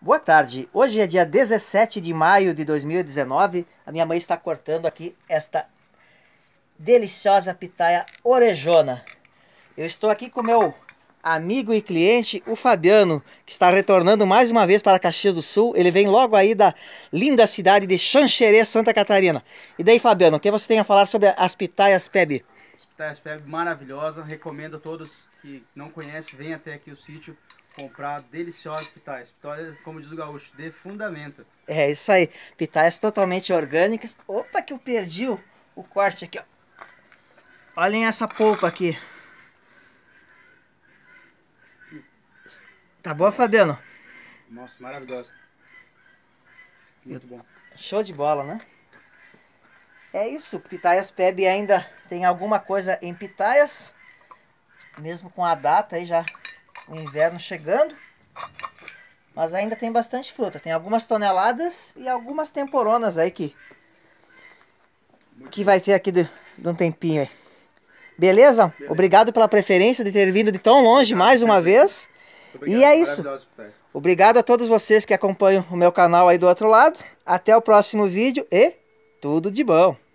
Boa tarde. Hoje é dia 17 de maio de 2019. A minha mãe está cortando aqui esta deliciosa pitaia orejona. Eu estou aqui com meu amigo e cliente, o Fabiano, que está retornando mais uma vez para Caxias do Sul. Ele vem logo aí da linda cidade de Xanxerê, Santa Catarina. E daí, Fabiano, o que você tem a falar sobre as pitaias PEB? As pitaias PEB maravilhosa. Recomendo a todos que não conhecem, venham até aqui o sítio comprar deliciosas pitaias. Pitaias, como diz o gaúcho, de fundamento. É isso aí. Pitaias totalmente orgânicas. Opa, que eu perdi o, o corte aqui, ó. Olhem essa polpa aqui. Tá boa, Fabiano? Nossa, maravilhosa. Muito bom. Show de bola, né? É isso, Pitaias Peb ainda tem alguma coisa em Pitaias, mesmo com a data aí já o inverno chegando. Mas ainda tem bastante fruta. Tem algumas toneladas e algumas temporonas aí que, que vai ter aqui de, de um tempinho aí. Beleza? Beleza? Obrigado pela preferência de ter vindo de tão longe Obrigado, mais uma vez. Obrigado, e é isso. Obrigado a todos vocês que acompanham o meu canal aí do outro lado. Até o próximo vídeo e tudo de bom.